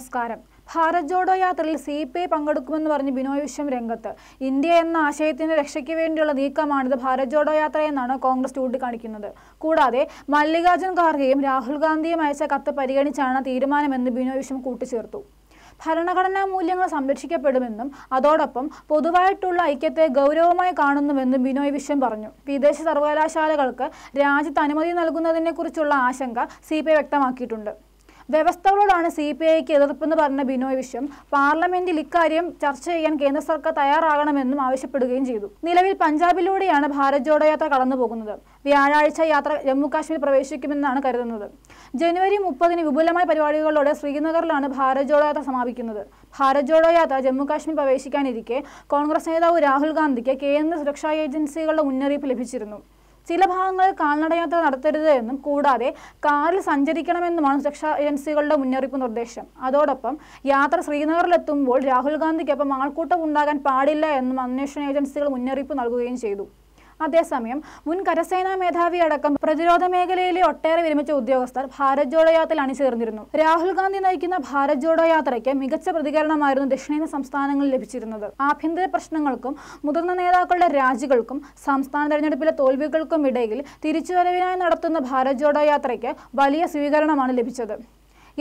നമസ്കാരം ഭാരത് ജോഡോ യാത്രയിൽ C P I പങ്കെടുക്കുമെന്ന് പറഞ്ഞ് ബിനോയ് വിശ്വം രംഗത്ത് ഇന്ത്യ എന്ന ആശയത്തിന്റെ രക്ഷയ്ക്ക് വേണ്ടിയുള്ള നീക്കമാണിത് ഭാരത് ജോഡോ യാത്ര എന്നാണ് കോൺഗ്രസ് ചൂണ്ടിക്കാണിക്കുന്നത് കൂടാതെ മല്ലികാർജ്ജുൻ ഖാർഗെയും രാഹുൽ ഗാന്ധിയും അയച്ച കത്ത് പരിഗണിച്ചാണ് തീരുമാനമെന്ന് ബിനോയ് വിശ്വം കൂട്ടിച്ചേർത്തു ഭരണഘടനാ മൂല്യങ്ങൾ സംരക്ഷിക്കപ്പെടുമെന്നും അതോടൊപ്പം പൊതുവായിട്ടുള്ള ഐക്യത്തെ ഗൗരവമായി കാണുന്നുവെന്നും ബിനോയ് വിശ്വം പറഞ്ഞു വിദേശ സർവകലാശാലകൾക്ക് രാജ്യത്ത് അനുമതി നൽകുന്നതിനെക്കുറിച്ചുള്ള ആശങ്ക സി വ്യക്തമാക്കിയിട്ടുണ്ട് വ്യവസ്ഥകളോടാണ് സി പി ഐക്ക് എതിർപ്പെന്ന് പറഞ്ഞ ബിനോയ് വിശ്വം പാർലമെന്റിൽ ഇക്കാര്യം ചർച്ച ചെയ്യാൻ കേന്ദ്ര സർക്കാർ തയ്യാറാകണമെന്നും ആവശ്യപ്പെടുകയും ചെയ്തു നിലവിൽ പഞ്ചാബിലൂടെയാണ് ഭാരത് ജോഡോ യാത്ര കടന്നുപോകുന്നത് വ്യാഴാഴ്ച യാത്ര ജമ്മുകാശ്മീർ പ്രവേശിക്കുമെന്നാണ് കരുതുന്നത് ജനുവരി മുപ്പതിന് വിപുലമായ പരിപാടികളോടെ ശ്രീനഗറിലാണ് ഭാരത് ജോഡോ യാത്ര സമാപിക്കുന്നത് ഭാരത് ജോഡോ യാത്ര ജമ്മുകാശ്മീർ പ്രവേശിക്കാനിരിക്കെ കോൺഗ്രസ് നേതാവ് രാഹുൽ ഗാന്ധിക്ക് കേന്ദ്ര സുരക്ഷാ ഏജൻസികളുടെ മുന്നറിയിപ്പ് ലഭിച്ചിരുന്നു ചില ഭാഗങ്ങൾ കാൽനടയാത്ര നടത്തരുത് എന്നും കൂടാതെ കാറിൽ സഞ്ചരിക്കണമെന്നുമാണ് സുരക്ഷാ ഏജൻസികളുടെ മുന്നറിയിപ്പ് നിർദ്ദേശം അതോടൊപ്പം യാത്ര ശ്രീനഗറിലെത്തുമ്പോൾ രാഹുൽ ഗാന്ധിക്കൊപ്പം ആൾക്കൂട്ടം ഉണ്ടാകാൻ പാടില്ല എന്നും അന്വേഷണ ഏജൻസികൾ മുന്നറിയിപ്പ് നൽകുകയും ചെയ്തു അതേസമയം മുൻ കരസേനാ മേധാവി അടക്കം പ്രതിരോധ മേഖലയിലെ ഒട്ടേറെ വിരമിച്ച ഉദ്യോഗസ്ഥർ ഭാരത് ജോഡോ യാത്രയിൽ അണിചേർന്നിരുന്നു രാഹുൽ ഗാന്ധി നയിക്കുന്ന ഭാരത് ജോഡോ യാത്രയ്ക്ക് മികച്ച പ്രതികരണമായിരുന്നു ദക്ഷിണേന സംസ്ഥാനങ്ങളിൽ ലഭിച്ചിരുന്നത് ആഭ്യന്തര പ്രശ്നങ്ങൾക്കും മുതിർന്ന നേതാക്കളുടെ രാജികൾക്കും സംസ്ഥാന തെരഞ്ഞെടുപ്പിലെ തോൽവികൾക്കും ഇടയിൽ തിരിച്ചുവരവിനായി നടത്തുന്ന ഭാരത് ജോഡോ യാത്രയ്ക്ക് വലിയ സ്വീകരണമാണ് ലഭിച്ചത്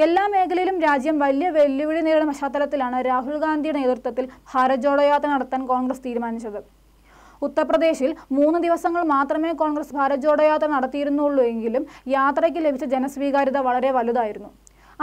എല്ലാ മേഖലയിലും രാജ്യം വലിയ വെല്ലുവിളി നേരിടുന്ന പശ്ചാത്തലത്തിലാണ് രാഹുൽ ഗാന്ധിയുടെ നേതൃത്വത്തിൽ ഭാരത് ജോഡോ യാത്ര നടത്താൻ കോൺഗ്രസ് തീരുമാനിച്ചത് ഉത്തർപ്രദേശിൽ മൂന്ന് ദിവസങ്ങൾ മാത്രമേ കോൺഗ്രസ് ഭാരത് ജോഡോ യാത്ര നടത്തിയിരുന്നുള്ളൂ എങ്കിലും യാത്രയ്ക്ക് ലഭിച്ച ജനസ്വീകാര്യത വളരെ വലുതായിരുന്നു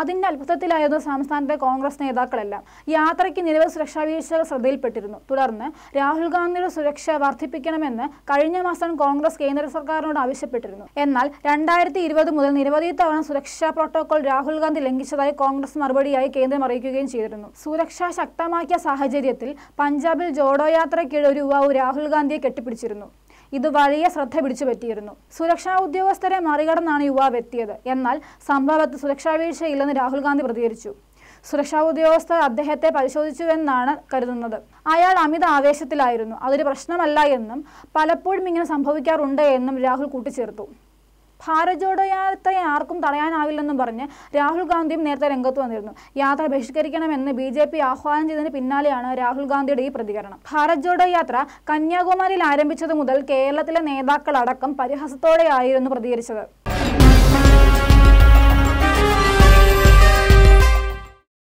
അതിന്റെ അത്ഭുതത്തിലായിരുന്നു സംസ്ഥാനത്തെ കോൺഗ്രസ് നേതാക്കളെല്ലാം യാത്രയ്ക്ക് നിരവധി സുരക്ഷാ വീഴ്ചകൾ ശ്രദ്ധയിൽപ്പെട്ടിരുന്നു തുടർന്ന് രാഹുൽ ഗാന്ധിയുടെ സുരക്ഷ വർദ്ധിപ്പിക്കണമെന്ന് കഴിഞ്ഞ മാസം കോൺഗ്രസ് കേന്ദ്ര സർക്കാരിനോട് ആവശ്യപ്പെട്ടിരുന്നു എന്നാൽ രണ്ടായിരത്തി ഇരുപത് മുതൽ നിരവധി തവണ സുരക്ഷാ പ്രോട്ടോകോൾ രാഹുൽ ഗാന്ധി ലംഘിച്ചതായി കോൺഗ്രസ് മറുപടിയായി കേന്ദ്രം അറിയിക്കുകയും ചെയ്തിരുന്നു സുരക്ഷ ശക്തമാക്കിയ സാഹചര്യത്തിൽ പഞ്ചാബിൽ ജോഡോ യാത്രയ്ക്കിടെ ഒരു യുവാവ് രാഹുൽ ഗാന്ധിയെ കെട്ടിപ്പിടിച്ചിരുന്നു ഇത് വലിയ ശ്രദ്ധ പിടിച്ചുപറ്റിയിരുന്നു സുരക്ഷാ ഉദ്യോഗസ്ഥരെ മറികടന്നാണ് യുവാവ് എത്തിയത് എന്നാൽ സംഭവത്ത് സുരക്ഷാ വീഴ്ചയില്ലെന്ന് രാഹുൽ ഗാന്ധി പ്രതികരിച്ചു സുരക്ഷാ ഉദ്യോഗസ്ഥർ അദ്ദേഹത്തെ പരിശോധിച്ചുവെന്നാണ് കരുതുന്നത് അയാൾ അമിത ആവേശത്തിലായിരുന്നു അതൊരു പ്രശ്നമല്ല എന്നും പലപ്പോഴും ഇങ്ങനെ സംഭവിക്കാറുണ്ട് എന്നും രാഹുൽ കൂട്ടിച്ചേർത്തു ഭാരത് ജോഡോ യാത്രയെ ആർക്കും തടയാനാവില്ലെന്നും പറഞ്ഞ് രാഹുൽ ഗാന്ധിയും നേരത്തെ രംഗത്ത് വന്നിരുന്നു യാത്ര ബഹിഷ്കരിക്കണമെന്ന് ബി ജെ പി ആഹ്വാനം ചെയ്തതിന് പിന്നാലെയാണ് രാഹുൽ ഗാന്ധിയുടെ ഈ പ്രതികരണം ഭാരത് യാത്ര കന്യാകുമാരിയിൽ ആരംഭിച്ചതു മുതൽ കേരളത്തിലെ നേതാക്കളടക്കം പരിഹാസത്തോടെയായിരുന്നു പ്രതികരിച്ചത്